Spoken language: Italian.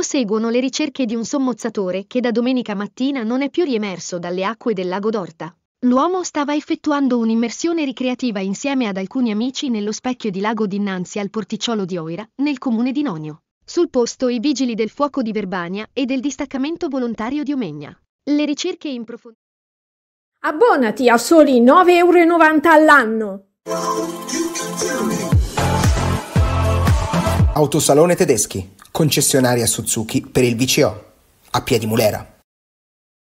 Proseguono le ricerche di un sommozzatore che da domenica mattina non è più riemerso dalle acque del lago d'Orta. L'uomo stava effettuando un'immersione ricreativa insieme ad alcuni amici nello specchio di lago dinanzi al porticciolo di Oira, nel comune di Nonio. Sul posto i vigili del fuoco di Verbania e del distaccamento volontario di Omegna. Le ricerche in profondità. Abbonati a soli 9,90 euro all'anno. Autosalone tedeschi concessionaria Suzuki per il VCO a Piedimulera.